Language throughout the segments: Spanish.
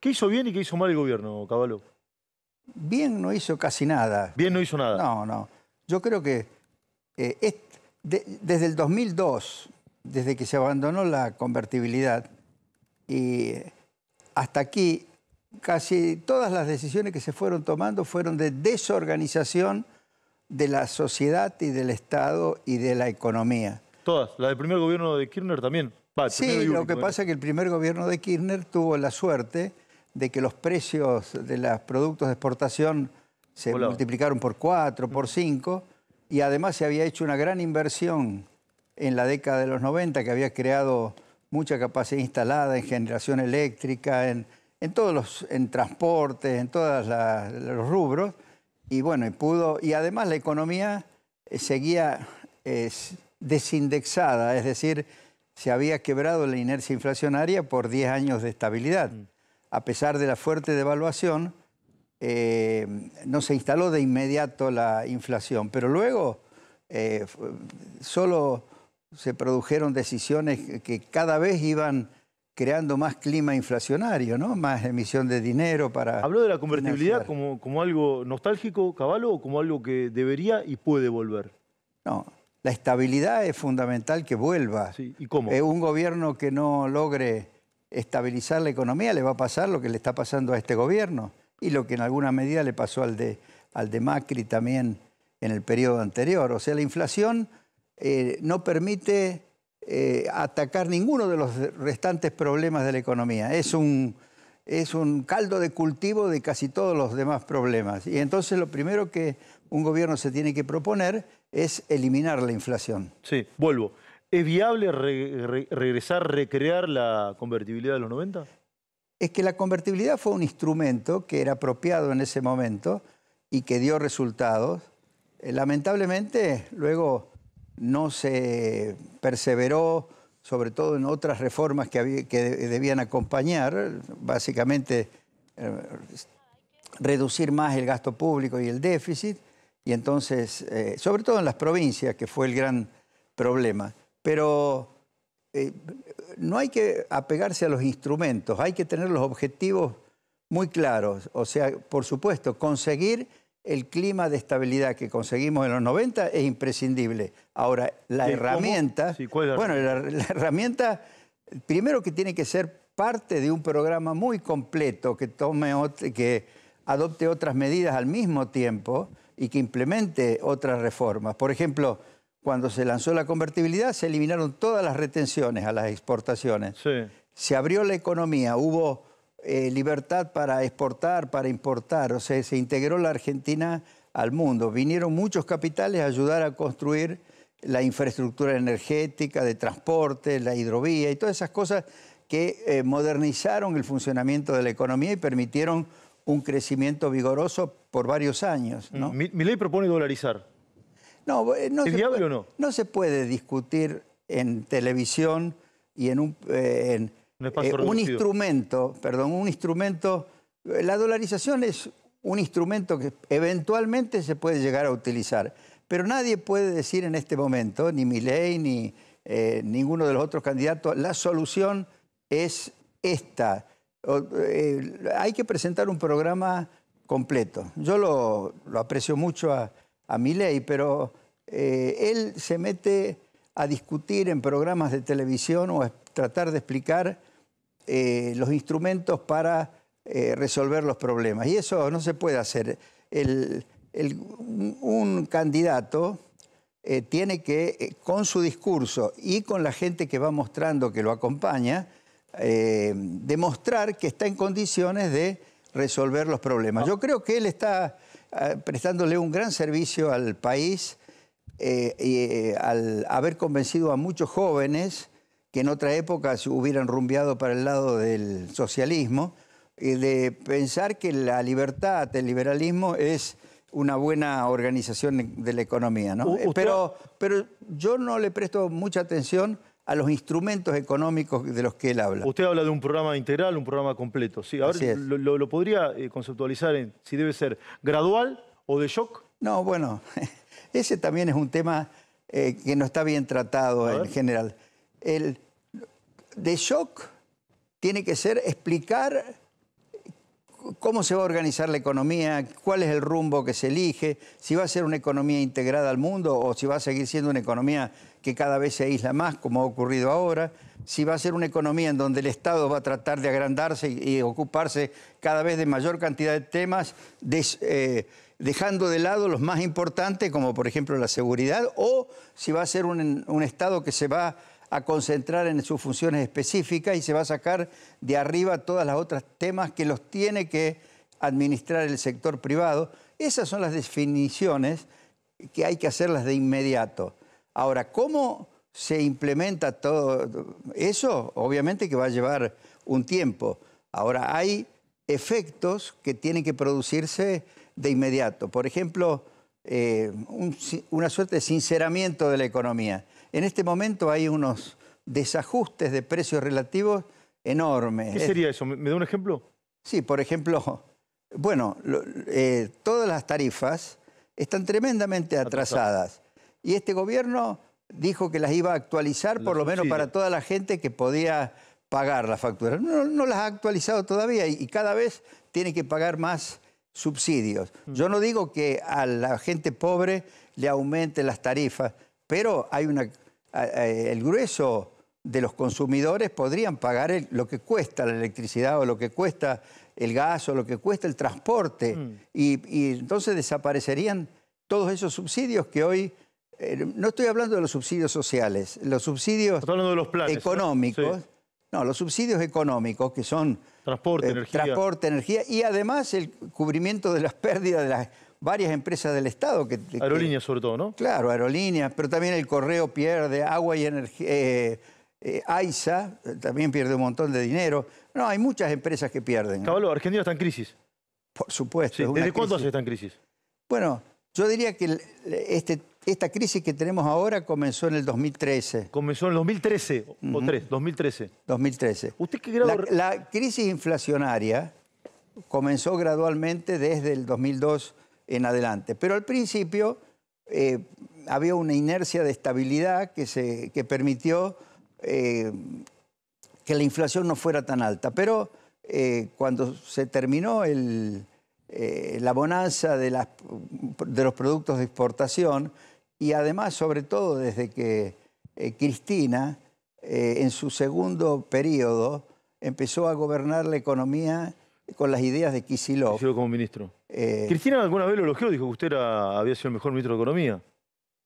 ¿Qué hizo bien y qué hizo mal el gobierno, Caballo? Bien no hizo casi nada. Bien no hizo nada. No, no. Yo creo que eh, desde el 2002, desde que se abandonó la convertibilidad, y hasta aquí casi todas las decisiones que se fueron tomando fueron de desorganización de la sociedad y del Estado y de la economía. Todas, la del primer gobierno de Kirchner también. sí, lo que ¿eh? pasa es que el primer gobierno de Kirchner tuvo la suerte de que los precios de los productos de exportación se multiplicaron por cuatro, por mm. cinco, y además se había hecho una gran inversión en la década de los 90 que había creado mucha capacidad instalada en generación eléctrica, en, todos los en transportes, en todos los rubros, y bueno, y pudo, y además la economía eh, seguía desindexada, es decir, se había quebrado la inercia inflacionaria por 10 años de estabilidad. Mm a pesar de la fuerte devaluación, eh, no se instaló de inmediato la inflación, pero luego eh, solo se produjeron decisiones que cada vez iban creando más clima inflacionario, ¿no? Más emisión de dinero para... ¿Habló de la convertibilidad como, como, algo nostálgico, Caballo, o como algo que debería y puede volver? No, la estabilidad es fundamental que vuelva. ¿Y cómo? Eh, un gobierno que no logre estabilizar la economía, le va a pasar lo que le está pasando a este gobierno y lo que en alguna medida le pasó al de, al de Macri también en el periodo anterior. O sea, la inflación eh, no permite eh, atacar ninguno de los restantes problemas de la economía. Es un, es un caldo de cultivo de casi todos los demás problemas. Y entonces lo primero que un gobierno se tiene que proponer es eliminar la inflación. Sí, vuelvo. ¿Es viable regresar, recrear la convertibilidad de los 90? Es que la convertibilidad fue un instrumento que era apropiado en ese momento y que dio resultados. Eh, lamentablemente, luego no se perseveró, sobre todo en otras reformas que, debían acompañar, básicamente eh, reducir más el gasto público y el déficit, y entonces, eh, sobre todo en las provincias, que fue el gran problema. Pero eh, no hay que apegarse a los instrumentos, hay que tener los objetivos muy claros. O sea, por supuesto, conseguir el clima de estabilidad que conseguimos en los 90 es imprescindible. Ahora, la herramienta... Sí, bueno, la, herramienta, primero que tiene que ser parte de un programa muy completo que, tome que adopte otras medidas al mismo tiempo y que implemente otras reformas. Por ejemplo, cuando se lanzó la convertibilidad, se eliminaron todas las retenciones a las exportaciones. Se abrió la economía, hubo eh, libertad para exportar, para importar, o sea, se integró la Argentina al mundo. Vinieron muchos capitales a ayudar a construir la infraestructura energética, de transporte, la hidrovía y todas esas cosas que eh, modernizaron el funcionamiento de la economía y permitieron un crecimiento vigoroso por varios años. mi ley propone dolarizar. Eh, no, no, se puede, discutir en televisión y en un, eh, eh, instrumento, perdón, un instrumento. La dolarización es un instrumento que eventualmente se puede llegar a utilizar, pero nadie puede decir en este momento, ni Milei ni ninguno de los otros candidatos, la solución es esta. hay que presentar un programa completo. Yo lo aprecio mucho a, a mi ley, pero eh, él se mete a discutir en programas de televisión o a tratar de explicar eh, los instrumentos para eh, resolver los problemas. Y eso no se puede hacer. un candidato tiene que, con su discurso y con la gente que va mostrando que lo acompaña, demostrar que está en condiciones de resolver los problemas. Ah. Yo creo que él está eh, prestándole un gran servicio al país eh, y eh, al haber convencido a muchos jóvenes que en otra época se hubieran rumbeado para el lado del socialismo, y de pensar que la libertad, el liberalismo es una buena organización de la economía. Pero, pero yo no le presto mucha atención a los instrumentos económicos de los que él habla. Usted habla de un programa integral, un programa completo. Sí, ahora lo, podría eh, conceptualizar en si debe ser gradual o de shock. No, bueno, ese también es un tema eh, que no está bien tratado en general. El de shock tiene que ser explicar cómo se va a organizar la economía, cuál es el rumbo que se elige, si va a ser una economía integrada al mundo o si va a seguir siendo una economía que cada vez se aísla más, como ha ocurrido ahora, si va a ser una economía en donde el Estado va a tratar de agrandarse y, ocuparse cada vez de mayor cantidad de temas, eh, dejando de lado los más importantes, como por ejemplo la seguridad, o si va a ser un, un Estado que se va a concentrar en sus funciones específicas y se va a sacar de arriba todas las otras temas que los tiene que administrar el sector privado. Esas son las definiciones que hay que hacerlas de inmediato. Ahora, ¿cómo se implementa todo eso? Obviamente que va a llevar un tiempo. Ahora, hay efectos que tienen que producirse de inmediato. Por ejemplo, eh, una suerte de sinceramiento de la economía. En este momento hay unos desajustes de precios relativos enormes. ¿Qué sería eso? ¿Me da un ejemplo? Sí, por ejemplo, bueno, eh, todas las tarifas están tremendamente atrasadas. Y este gobierno dijo que las iba a actualizar, por lo menos para toda la gente que podía pagar las facturas. No, las ha actualizado todavía y, cada vez tiene que pagar más subsidios. Mm. Yo no digo que a la gente pobre le aumente las tarifas, pero el grueso de los consumidores podrían pagar lo que cuesta la electricidad o lo que cuesta el gas o lo que cuesta el transporte. Mm. Y, entonces desaparecerían todos esos subsidios que hoy... Eh, no estoy hablando de los subsidios sociales, los subsidios los planes, económicos. ¿no? los subsidios económicos que son... Transporte, eh, energía. Transporte, energía y además el cubrimiento de las pérdidas de las varias empresas del Estado. que, Aerolíneas sobre todo, ¿no? Claro, aerolíneas, pero también el correo pierde, agua y energía... Eh, eh, AISA eh, también pierde un montón de dinero. No, hay muchas empresas que pierden. Caballo, Argentina está en crisis. Por supuesto. ¿Desde cuándo hace está en crisis? Bueno, yo diría que este, esta crisis que tenemos ahora comenzó en el 2013. ¿Comenzó en el 2013 o 3? 2013. 2013. ¿Usted qué grado... la crisis inflacionaria comenzó gradualmente desde el 2002 adelante. Pero al principio eh, había una inercia de estabilidad que, se, permitió eh, que la inflación no fuera tan alta. Pero eh, cuando se terminó la bonanza de, los productos de exportación, y además, sobre todo, desde que Cristina, en su segundo periodo, empezó a gobernar la economía con las ideas de Kicillof. como ministro. Eh, Cristina alguna vez lo elogió, dijo que usted había sido el mejor ministro de Economía.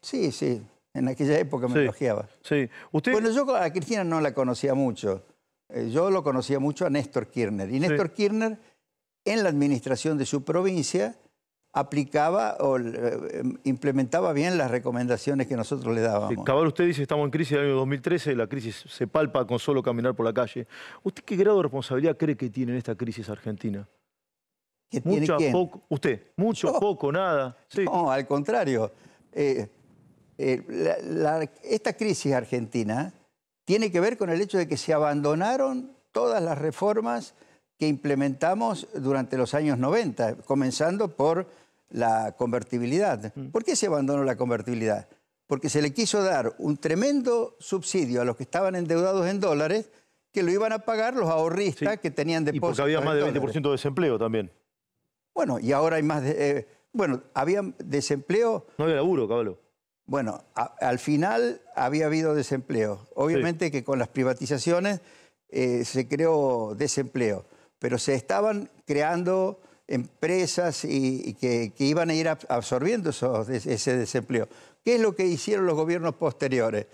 Sí, sí, en aquella época me elogiaba. Bueno, yo a Cristina no la conocía mucho. Eh, yo lo conocía mucho a Néstor Kirchner. Y Néstor Kirchner, en la administración de su provincia, aplicaba o eh, implementaba bien las recomendaciones que nosotros le dábamos. Cabal, usted dice estamos en crisis del año 2013, la crisis se palpa con solo caminar por la calle. ¿Usted qué grado de responsabilidad cree que tiene en esta crisis argentina? mucho Poco, usted, mucho, poco, nada. No, al contrario. Eh, eh, esta crisis argentina tiene que ver con el hecho de que se abandonaron todas las reformas que implementamos durante los años 90, comenzando por la convertibilidad. ¿Por qué se abandonó la convertibilidad? Porque se le quiso dar un tremendo subsidio a los que estaban endeudados en dólares, que lo iban a pagar los ahorristas que tenían depósitos. porque había más del 20% de desempleo también. Bueno, y ahora hay más... Eh, bueno, había desempleo... No había laburo, caballo. Bueno, al final había habido desempleo. Obviamente que con las privatizaciones eh, se creó desempleo, pero se estaban creando empresas y, que, iban a ir absorbiendo ese desempleo. ¿Qué es lo que hicieron los gobiernos posteriores?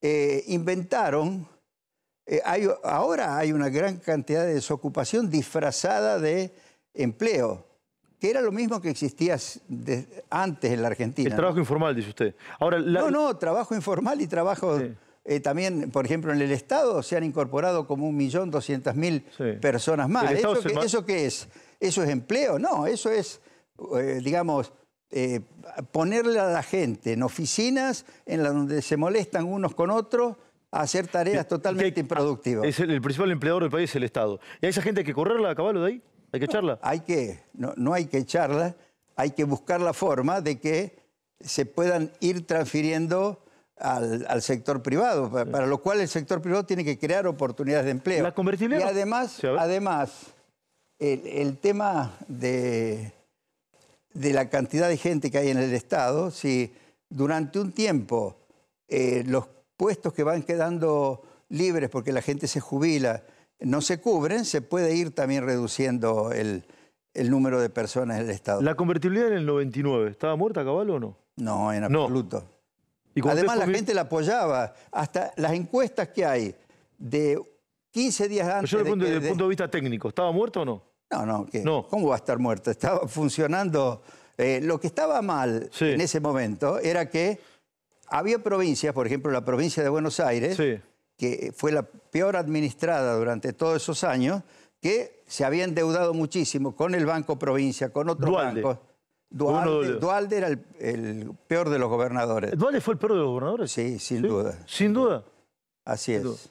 Eh, inventaron, ahora hay una gran cantidad de desocupación disfrazada de empleo que era lo mismo que existía antes en la Argentina. El trabajo informal, dice usted. Ahora, No, no, trabajo informal y trabajo... Eh, también, por ejemplo, en el Estado se han incorporado como 1.200.000 millón personas más. ¿Eso, ¿Eso, qué es? ¿Eso es empleo? No, eso es, eh, digamos, eh, ponerle a la gente en oficinas en las donde se molestan unos con otros a hacer tareas totalmente ah, improductivas. Es el, el, principal empleador del país es el Estado. ¿Y a esa gente hay que correrla a caballo de ahí? ¿Hay que echarla? Hay que, no, hay que echarla, hay que buscar la forma de que se puedan ir transfiriendo al, sector privado, para, lo cual el sector privado tiene que crear oportunidades de empleo. Y además, además el, tema de, de, la cantidad de gente que hay en el Estado, si durante un tiempo eh, los puestos que van quedando libres porque la gente se jubila, no se cubren, se puede ir también reduciendo el, número de personas en el Estado. ¿La convertibilidad en el 99 estaba muerta, Caballo, o no? No, en absoluto. Además, la gente la apoyaba. Hasta las encuestas que hay de 15 días antes. yo desde el punto de vista técnico, ¿estaba muerta o no? No, no, ¿Cómo va a estar muerta? Estaba funcionando. Eh, lo que estaba mal en ese momento era que había provincias, por ejemplo, la provincia de Buenos Aires, sí que fue la peor administrada durante todos esos años, que se había endeudado muchísimo con el Banco Provincia, con otros bancos. Dualde, era el, peor de los gobernadores. ¿Dualde fue el peor de los gobernadores? Sí, sin duda. ¿Sin duda? Así es.